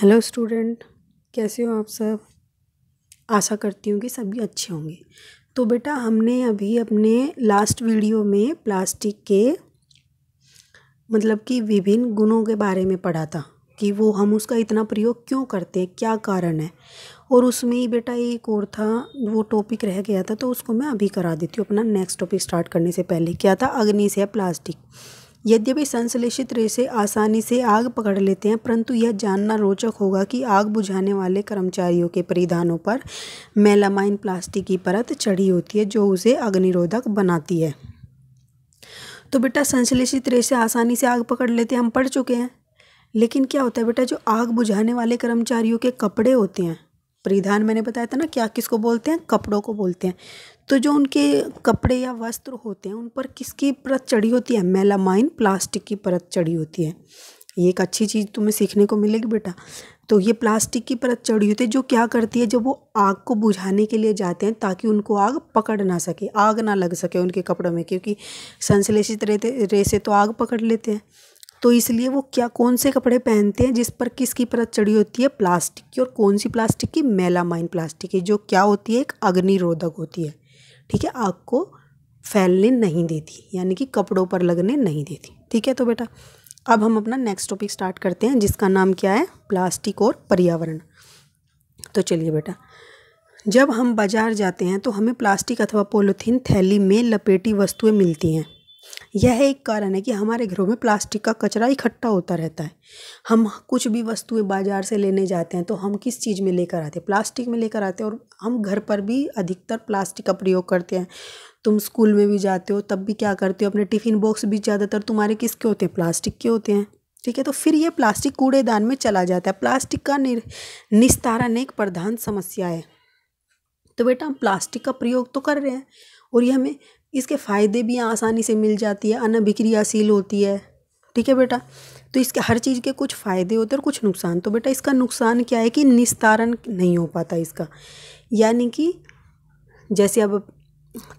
hello student कैसे हो आप सब आशा करती हूँ कि सभी अच्छे होंगे तो बेटा हमने अभी अपने लास्ट वीडियो में प्लास्टिक के मतलब कि विभिन्न गुणों के बारे में पढ़ा था कि वो हम उसका इतना प्रयोग क्यों करते हैं क्या कारण है और उसमें ही बेटा एक और था वो टॉपिक रह गया था तो उसको मैं अभी करा देती हूँ अपना नेक्स्ट टॉपिक स्टार्ट करने से पहले क्या था अग्नि से प्लास्टिक यद्यपि संश्लेषित रेसे आसानी से आग पकड़ लेते हैं परंतु यह जानना रोचक होगा कि आग बुझाने वाले कर्मचारियों के परिधानों पर मेलामाइन प्लास्टिक की परत चढ़ी होती है जो उसे अग्निरोधक बनाती है तो बेटा संश्लेषित रेसे आसानी से आग पकड़ लेते हैं हम पढ़ चुके हैं लेकिन क्या होता है बेटा जो आग बुझाने वाले कर्मचारियों के कपड़े होते हैं परिधान मैंने बताया था ना क्या किसको बोलते हैं कपड़ों को बोलते हैं तो जो उनके कपड़े या वस्त्र होते हैं उन पर किसकी परत चढ़ी होती है मेलामाइन प्लास्टिक की परत चढ़ी होती है ये एक अच्छी चीज़ तुम्हें सीखने को मिलेगी बेटा तो ये प्लास्टिक की परत चढ़ी होती है जो क्या करती है जब वो आग को बुझाने के लिए जाते हैं ताकि उनको आग पकड़ ना सके आग ना लग सके उनके कपड़ों में क्योंकि संश्लेषित रहते रे से तो आग पकड़ लेते हैं तो इसलिए वो क्या कौन से कपड़े पहनते हैं जिस पर किसकी परत चढ़ी होती है प्लास्टिक की और कौन सी प्लास्टिक की मेलामाइन प्लास्टिक की जो क्या होती है एक अग्निरोधक होती है ठीक है आग को फैलने नहीं देती यानी कि कपड़ों पर लगने नहीं देती ठीक है तो बेटा अब हम अपना नेक्स्ट टॉपिक स्टार्ट करते हैं जिसका नाम क्या है प्लास्टिक और पर्यावरण तो चलिए बेटा जब हम बाज़ार जाते हैं तो हमें प्लास्टिक अथवा पोलिथीन थैली में लपेटी वस्तुएं मिलती हैं यह एक कारण है कि हमारे घरों में प्लास्टिक का कचरा इकट्ठा होता रहता है हम कुछ भी वस्तुएं बाज़ार से लेने जाते हैं तो हम किस चीज़ में लेकर आते हैं प्लास्टिक में लेकर आते हैं और हम घर पर भी अधिकतर प्लास्टिक का प्रयोग करते हैं तुम स्कूल में भी जाते हो तब भी क्या करते हो अपने टिफ़िन बॉक्स भी ज़्यादातर तुम्हारे किसके होते हैं प्लास्टिक के होते हैं ठीक है तो फिर ये प्लास्टिक कूड़ेदान में चला जाता है प्लास्टिक का निस्तारण एक प्रधान समस्या है तो बेटा हम प्लास्टिक का प्रयोग तो कर रहे हैं और ये हमें इसके फ़ायदे भी आसानी से मिल जाती है अन्य बिक्रियाशील होती है ठीक है बेटा तो इसके हर चीज़ के कुछ फ़ायदे होते हैं और कुछ नुकसान तो बेटा इसका नुकसान क्या है कि निस्तारण नहीं हो पाता इसका यानी कि जैसे अब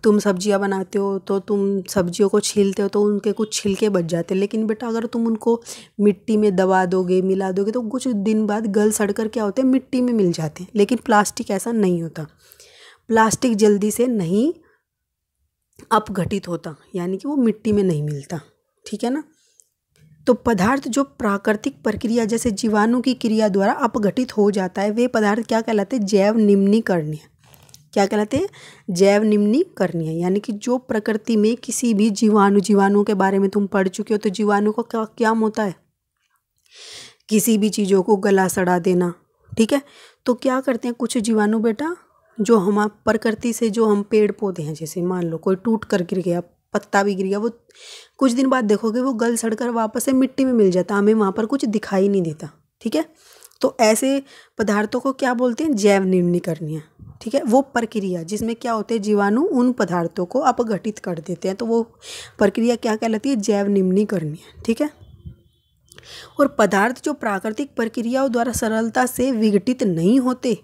तुम सब्जियां बनाते हो तो तुम सब्जियों को छीलते हो तो उनके कुछ छिलके बच जाते हैं लेकिन बेटा अगर तुम उनको मिट्टी में दबा दोगे मिला दोगे तो कुछ दिन बाद गल सड़ कर क्या होते हैं मिट्टी में मिल जाते हैं लेकिन प्लास्टिक ऐसा नहीं होता प्लास्टिक जल्दी से नहीं अपघटित होता यानी कि वो मिट्टी में नहीं मिलता ठीक है ना तो पदार्थ जो प्राकृतिक प्रक्रिया जैसे जीवाणु की क्रिया द्वारा अपघटित हो जाता है वे पदार्थ क्या कहलाते हैं जैव निम्नीकरणीय क्या कहलाते हैं जैव निम्नीकरणीय यानी कि जो प्रकृति में किसी भी जीवाणु जीवाणुओं के बारे में तुम पढ़ चुके हो तो जीवाणु का क्या क्या होता है किसी भी चीज़ों को गला सड़ा देना ठीक है तो क्या करते हैं कुछ जीवाणु बेटा जो हम प्रकृति से जो हम पेड़ पौधे हैं जैसे मान लो कोई टूट कर गिर गया पत्ता भी गिर गया वो कुछ दिन बाद देखोगे वो गल सड़ कर वापस से मिट्टी में मिल जाता हमें वहाँ पर कुछ दिखाई नहीं देता ठीक है तो ऐसे पदार्थों को क्या बोलते हैं जैव निर्णीकरणीय ठीक है वो प्रक्रिया जिसमें क्या होते हैं जीवाणु उन पदार्थों को अपघटित कर देते हैं तो वो प्रक्रिया क्या कहलाती है जैव निम्नीकरणीय ठीक है और पदार्थ जो प्राकृतिक प्रक्रियाओं द्वारा सरलता से विघटित नहीं होते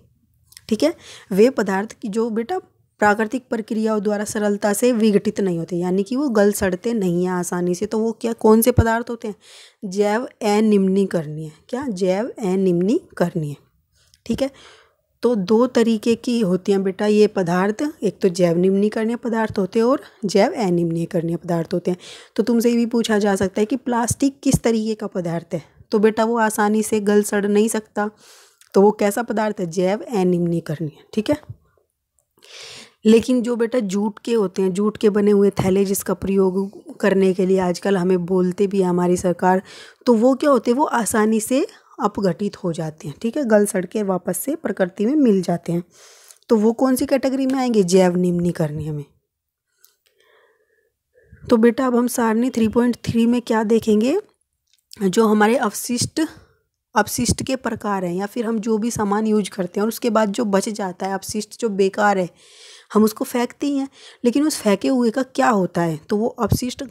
ठीक है वे पदार्थ की जो बेटा प्राकृतिक प्रक्रियाओं द्वारा सरलता से विघटित नहीं होते यानी कि वो गल सड़ते नहीं हैं आसानी से तो वो क्या कौन से पदार्थ होते हैं जैव अनिम्नी करनी है क्या जैव अनिम्नी करनी है ठीक है तो दो तरीके की होती हैं बेटा ये पदार्थ एक तो जैव निम्नीकरणीय पदार्थ होते हैं और जैव अनिम्नीकरणीय पदार्थ होते हैं तो तुमसे ये भी पूछा जा सकता है कि प्लास्टिक किस तरीके का पदार्थ है तो बेटा वो आसानी से गल सड़ नहीं सकता तो वो कैसा पदार्थ है जैव एनिमनीकरण है ठीक है लेकिन जो बेटा जूट के होते हैं जूट के बने हुए थैले जिसका प्रयोग करने के लिए आजकल हमें बोलते भी है हमारी सरकार तो वो क्या होते हैं वो आसानी से अपघटित हो जाते हैं ठीक है गल सड़ के वापस से प्रकृति में मिल जाते हैं तो वो कौन सी कैटेगरी में आएंगे जैव निम्नीकरणीय में तो बेटा अब हम सारणी थ्री पॉइंट थ्री में क्या देखेंगे जो हमारे अवशिष्ट अपशिष्ट के प्रकार हैं या फिर हम जो भी सामान यूज करते हैं और उसके बाद जो बच जाता है अपशिष्ट जो बेकार है हम उसको फेंकते ही हैं लेकिन उस फेंके हुए का क्या होता है तो वो अपशिष्ट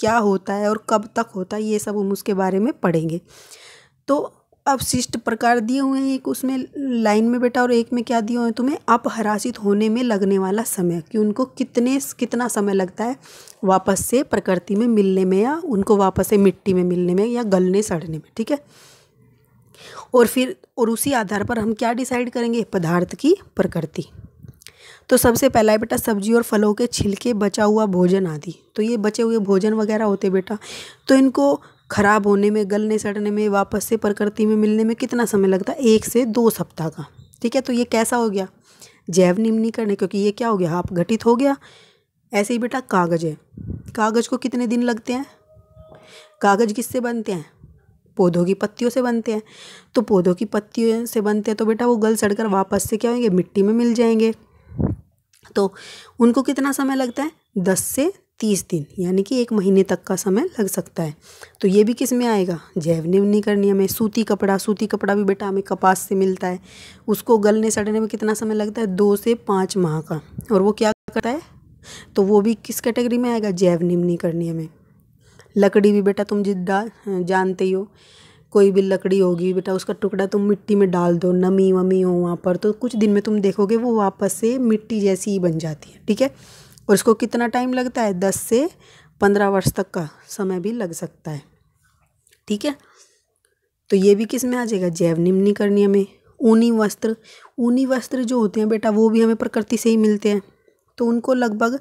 क्या होता है और कब तक होता है ये सब हम उसके बारे में पढ़ेंगे तो अपशिष्ट प्रकार दिए हुए हैं एक उसमें लाइन में बेटा और एक में क्या दिए हुए हैं तुम्हें अपहरासित होने में लगने वाला समय कि उनको कितने कितना समय लगता है वापस से प्रकृति में मिलने में या उनको वापस से मिट्टी में मिलने में या गलने सड़ने में ठीक है और फिर और उसी आधार पर हम क्या डिसाइड करेंगे पदार्थ की प्रकृति तो सबसे पहला है बेटा सब्जी और फलों के छिलके बचा हुआ भोजन आदि तो ये बचे हुए भोजन वगैरह होते बेटा तो इनको खराब होने में गलने सड़ने में वापस से प्रकृति में मिलने में कितना समय लगता है एक से दो सप्ताह का ठीक है तो ये कैसा हो गया जैव निम्नीकरण है क्योंकि ये क्या हो गया आप घटित हो गया ऐसे ही बेटा कागज़ है कागज़ को कितने दिन लगते हैं कागज़ किससे बनते हैं पौधों की पत्तियों से बनते हैं तो पौधों की पत्तियों से बनते हैं तो बेटा वो गल सड़कर वापस से क्या होंगे मिट्टी में मिल जाएंगे तो उनको कितना समय लगता है दस से तीस दिन यानी कि एक महीने तक का समय लग सकता है तो ये भी किस में आएगा जैव करनी हमें सूती कपड़ा सूती कपड़ा भी बेटा हमें कपास से मिलता है उसको गलने सड़ने में कितना समय लगता है दो से पाँच माह का और वो क्या करता है तो वो भी किस कैटेगरी में आएगा जैव करनी हमें लकड़ी भी बेटा तुम डाल जानते ही हो कोई भी लकड़ी होगी बेटा उसका टुकड़ा तुम मिट्टी में डाल दो नमी वमी हो वहाँ पर तो कुछ दिन में तुम देखोगे वो वापस से मिट्टी जैसी ही बन जाती है ठीक है और उसको कितना टाइम लगता है दस से पंद्रह वर्ष तक का समय भी लग सकता है ठीक है तो ये भी किस में आ जाएगा जैव निम्नी करनी हमें ऊनी वस्त्र ऊनी वस्त्र जो होते हैं बेटा वो भी हमें प्रकृति से ही मिलते हैं तो उनको लगभग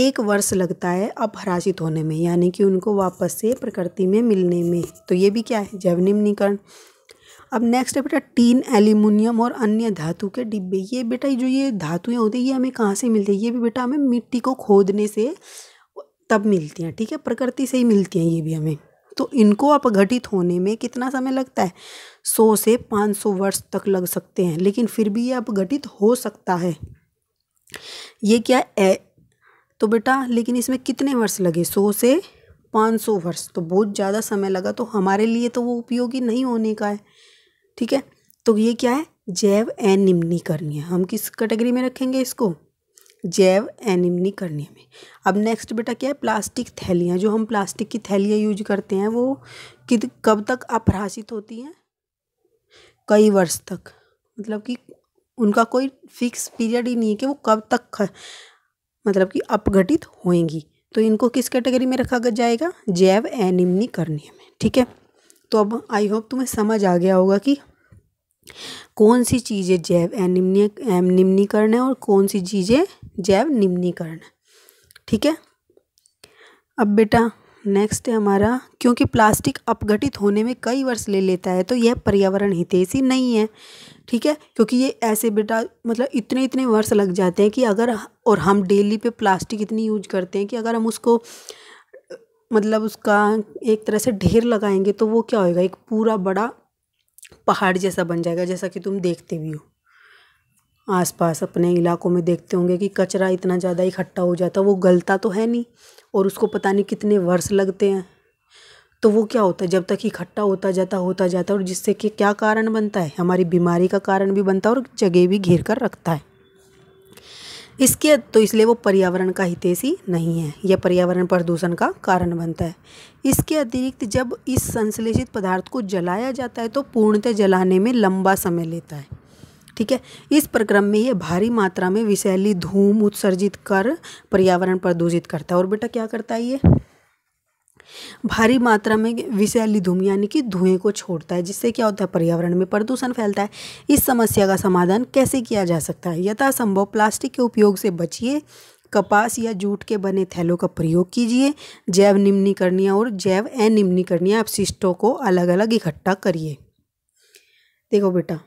एक वर्ष लगता है अपहरासित होने में यानी कि उनको वापस से प्रकृति में मिलने में तो ये भी क्या है जैव निम्नीकरण अब नेक्स्ट है बेटा टीन एल्यूमिनियम और अन्य धातु के डिब्बे ये बेटा जो ये धातुएं होती है ये हमें कहाँ से मिलती है ये भी बेटा हमें मिट्टी को खोदने से तब मिलती हैं ठीक है प्रकृति से ही मिलती हैं ये भी हमें तो इनको अपघटित होने में कितना समय लगता है सौ से पाँच सौ वर्ष तक लग सकते हैं लेकिन फिर भी ये अपघटित हो सकता है ये क्या ए तो बेटा लेकिन इसमें कितने वर्ष लगे सौ से पाँच सौ वर्ष तो बहुत ज़्यादा समय लगा तो हमारे लिए तो वो उपयोगी नहीं होने का है ठीक है तो ये क्या है जैव एनिम्नीकरणीय हम किस कैटेगरी में रखेंगे इसको जैव एनिम्नीकरणीय में अब नेक्स्ट बेटा क्या है प्लास्टिक थैलियाँ जो हम प्लास्टिक की थैलियाँ यूज करते हैं वो कित कब तक अपहरासित होती हैं कई वर्ष तक मतलब कि उनका कोई फिक्स पीरियड ही नहीं है कि वो कब तक मतलब कि अपघटित होएंगी तो इनको किस कैटेगरी में रखा जाएगा जैव एनिमनी करने में ठीक है तो अब आई होप तुम्हें समझ आ गया होगा कि कौन सी चीज़ें जैव एनिमनी निम्नीकरण है और कौन सी चीज़ें जैव निम्नीकरण है ठीक है अब बेटा नेक्स्ट है हमारा क्योंकि प्लास्टिक अपघटित होने में कई वर्ष ले लेता है तो यह पर्यावरण हितेशी नहीं है ठीक है क्योंकि ये ऐसे बेटा मतलब इतने इतने वर्ष लग जाते हैं कि अगर और हम डेली पे प्लास्टिक इतनी यूज करते हैं कि अगर हम उसको मतलब उसका एक तरह से ढेर लगाएंगे तो वो क्या होएगा एक पूरा बड़ा पहाड़ जैसा बन जाएगा जैसा कि तुम देखते भी हो आसपास अपने इलाकों में देखते होंगे कि कचरा इतना ज़्यादा इकट्ठा हो जाता है वो गलता तो है नहीं और उसको पता नहीं कितने वर्ष लगते हैं तो वो क्या होता है जब तक इकट्ठा होता जाता होता जाता है और जिससे कि क्या कारण बनता है हमारी बीमारी का कारण भी बनता है और जगह भी घेर कर रखता है इसके तो इसलिए वो पर्यावरण का हितेशी नहीं है यह पर्यावरण प्रदूषण का कारण बनता है इसके अतिरिक्त जब इस संश्लेषित पदार्थ को जलाया जाता है तो पूर्णतः जलाने में लंबा समय लेता है ठीक है इस प्रक्रम में ये भारी मात्रा में विषैली धूम उत्सर्जित कर पर्यावरण प्रदूषित करता है और बेटा क्या करता है ये भारी मात्रा में विषैली धूम यानी कि धुएं को छोड़ता है जिससे क्या होता है पर्यावरण में प्रदूषण फैलता है इस समस्या का समाधान कैसे किया जा सकता है यथासंभव प्लास्टिक के उपयोग से बचिए कपास या जूट के बने थैलों का प्रयोग कीजिए जैव निम्नीकरणीय और जैव अनिम्नीकरणीय अपशिष्टों को अलग अलग इकट्ठा करिए देखो बेटा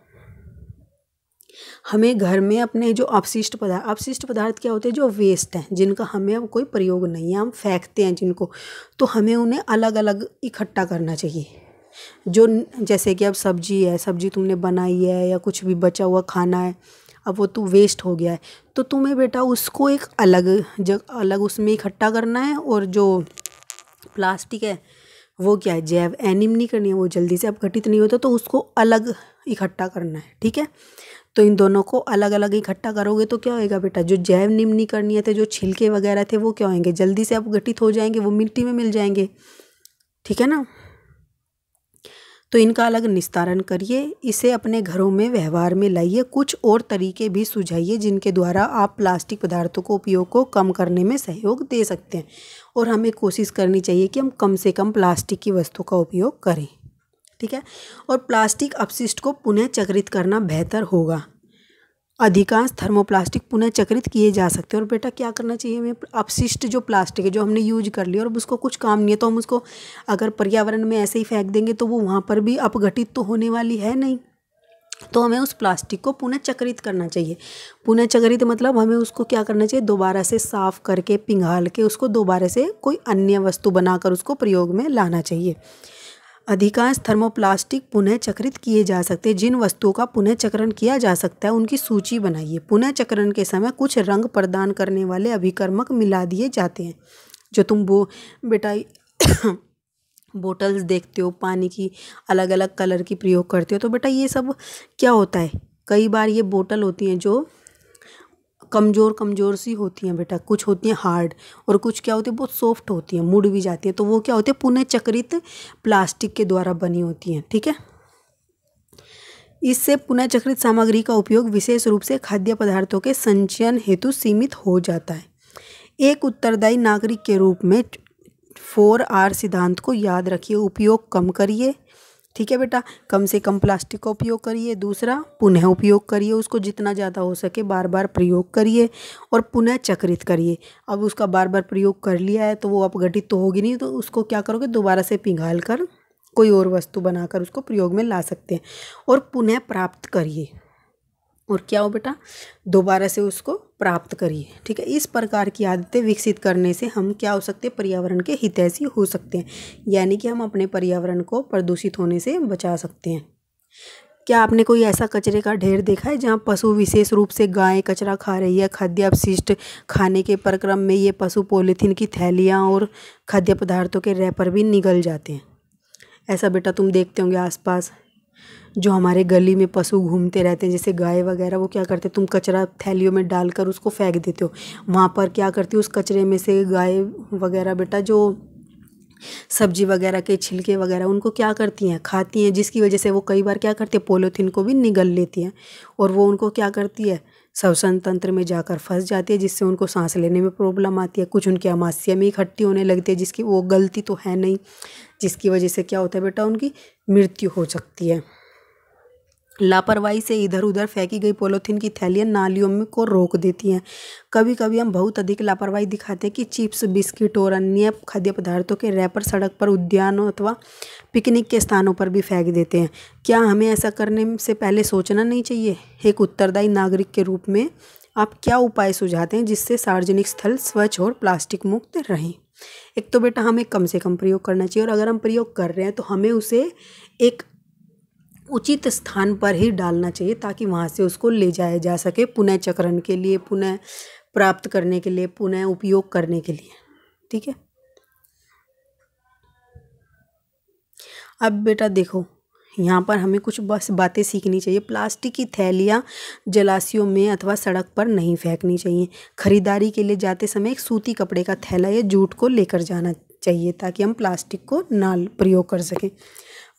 हमें घर में अपने जो अपशिष्ट पदार्थ अपशिष्ट पदार्थ क्या होते हैं जो वेस्ट हैं जिनका हमें अब कोई प्रयोग नहीं है हम फेंकते हैं जिनको तो हमें उन्हें अलग अलग इकट्ठा करना चाहिए जो जैसे कि अब सब्जी है सब्जी तुमने बनाई है या कुछ भी बचा हुआ खाना है अब वो तू तो वेस्ट हो गया है तो तुम्हें बेटा उसको एक अलग जग अलग उसमें इकट्ठा करना है और जो प्लास्टिक है वो क्या है जैव एनिम नहीं करनी है वो जल्दी से अब घटित नहीं होता तो उसको अलग इकट्ठा करना है ठीक है तो इन दोनों को अलग अलग इकट्ठा करोगे तो क्या होएगा बेटा जो जैव निम्नी करनी थे जो छिलके वगैरह थे वो क्या होंगे जल्दी से गठित हो जाएंगे वो मिट्टी में मिल जाएंगे ठीक है ना तो इनका अलग निस्तारण करिए इसे अपने घरों में व्यवहार में लाइए कुछ और तरीके भी सुझाइए जिनके द्वारा आप प्लास्टिक पदार्थों को उपयोग को कम करने में सहयोग दे सकते हैं और हमें कोशिश करनी चाहिए कि हम कम से कम प्लास्टिक की वस्तु का उपयोग करें ठीक है और प्लास्टिक अपशिष्ट को पुनः चक्रित करना बेहतर होगा अधिकांश थर्मोप्लास्टिक पुनः चक्रित किए जा सकते हैं और बेटा क्या करना चाहिए हमें अपशिष्ट जो प्लास्टिक है जो हमने यूज कर लिया और अब उसको कुछ काम नहीं है तो हम उसको अगर पर्यावरण में ऐसे ही फेंक देंगे तो वो वहाँ पर भी अपघटित तो होने वाली है नहीं तो हमें उस प्लास्टिक को पुनः चक्रित करना चाहिए पुनः चक्रित मतलब हमें उसको क्या करना चाहिए दोबारा से साफ़ करके पिघाल के उसको दोबारा से कोई अन्य वस्तु बनाकर उसको प्रयोग में लाना चाहिए अधिकांश थर्मोप्लास्टिक पुनः चक्रित किए जा सकते हैं जिन वस्तुओं का पुनः चक्रण किया जा सकता है उनकी सूची बनाइए पुनः चक्रण के समय कुछ रंग प्रदान करने वाले अभिकर्मक मिला दिए जाते हैं जो तुम वो बेटा बोटल्स देखते हो पानी की अलग अलग कलर की प्रयोग करते हो तो बेटा ये सब क्या होता है कई बार ये बोटल होती हैं जो कमज़ोर कमज़ोर सी होती हैं बेटा कुछ होती हैं हार्ड और कुछ क्या होती है बहुत सॉफ्ट होती हैं मुड़ भी जाती हैं तो वो क्या होती है पुनः चक्रित प्लास्टिक के द्वारा बनी होती हैं ठीक है इससे पुनः चक्रित सामग्री का उपयोग विशेष रूप से खाद्य पदार्थों के संचयन हेतु सीमित हो जाता है एक उत्तरदायी नागरिक के रूप में फोर आर सिद्धांत को याद रखिए उपयोग कम करिए ठीक है बेटा कम से कम प्लास्टिक का उपयोग करिए दूसरा पुनः उपयोग करिए उसको जितना ज़्यादा हो सके बार बार प्रयोग करिए और पुनः चक्रित करिए अब उसका बार बार प्रयोग कर लिया है तो वो अपघटित तो होगी नहीं तो उसको क्या करोगे दोबारा से पिघाल कर कोई और वस्तु बनाकर उसको प्रयोग में ला सकते हैं और पुनः प्राप्त करिए और क्या हो बेटा दोबारा से उसको प्राप्त करिए ठीक है इस प्रकार की आदतें विकसित करने से हम क्या हो सकते हैं पर्यावरण के हितैषी हो सकते हैं यानी कि हम अपने पर्यावरण को प्रदूषित होने से बचा सकते हैं क्या आपने कोई ऐसा कचरे का ढेर देखा है जहाँ पशु विशेष रूप से गाय कचरा खा रही है खाद्य अपशिष्ट खाने के प्रक्रम में ये पशु पॉलीथीन की थैलियाँ और खाद्य पदार्थों के रैपर भी निगल जाते हैं ऐसा बेटा तुम देखते होंगे आसपास जो हमारे गली में पशु घूमते रहते हैं जैसे गाय वगैरह वो क्या करते तुम कचरा थैलियों में डालकर उसको फेंक देते हो वहाँ पर क्या करती हो उस कचरे में से गाय वगैरह बेटा जो सब्जी वगैरह के छिलके वगैरह उनको क्या करती हैं खाती हैं जिसकी वजह से वो कई बार क्या करती है पोलोथीन को भी निगल लेती हैं और वो उनको क्या करती है श्वसन तंत्र में जाकर फंस जाती है जिससे उनको सांस लेने में प्रॉब्लम आती है कुछ उनकी अमास्या में इकट्ठी होने लगती है जिसकी वो गलती तो है नहीं जिसकी वजह से क्या होता है बेटा उनकी मृत्यु हो सकती है लापरवाही से इधर उधर फेंकी गई पोलोथीन की थैलियाँ नालियों में को रोक देती हैं कभी कभी हम बहुत अधिक लापरवाही दिखाते हैं कि चिप्स बिस्किट और अन्य खाद्य पदार्थों के रैपर सड़क पर उद्यानों अथवा पिकनिक के स्थानों पर भी फेंक देते हैं क्या हमें ऐसा करने से पहले सोचना नहीं चाहिए एक उत्तरदायी नागरिक के रूप में आप क्या उपाय सुझाते हैं जिससे सार्वजनिक स्थल स्वच्छ और प्लास्टिक मुक्त रहें एक तो बेटा हमें कम से कम प्रयोग करना चाहिए और अगर हम प्रयोग कर रहे हैं तो हमें उसे एक उचित स्थान पर ही डालना चाहिए ताकि वहाँ से उसको ले जाया जा सके पुनः चक्रण के लिए पुनः प्राप्त करने के लिए पुनः उपयोग करने के लिए ठीक है अब बेटा देखो यहाँ पर हमें कुछ बस बातें सीखनी चाहिए प्लास्टिक की थैलियाँ जलाशयों में अथवा सड़क पर नहीं फेंकनी चाहिए खरीदारी के लिए जाते समय एक सूती कपड़े का थैला या जूट को लेकर जाना चाहिए ताकि हम प्लास्टिक को ना प्रयोग कर सकें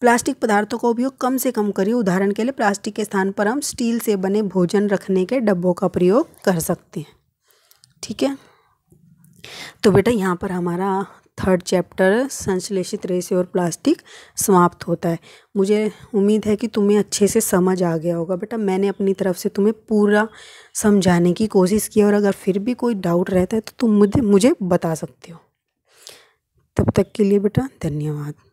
प्लास्टिक पदार्थों का उपयोग कम से कम करिए उदाहरण के लिए प्लास्टिक के स्थान पर हम स्टील से बने भोजन रखने के डब्बों का प्रयोग कर सकते हैं ठीक है तो बेटा यहाँ पर हमारा थर्ड चैप्टर संश्लेषित रेसे और प्लास्टिक समाप्त होता है मुझे उम्मीद है कि तुम्हें अच्छे से समझ आ गया होगा बेटा मैंने अपनी तरफ से तुम्हें पूरा समझाने की कोशिश की और अगर फिर भी कोई डाउट रहता है तो तुम मुझे मुझे बता सकते हो तब तक के लिए बेटा धन्यवाद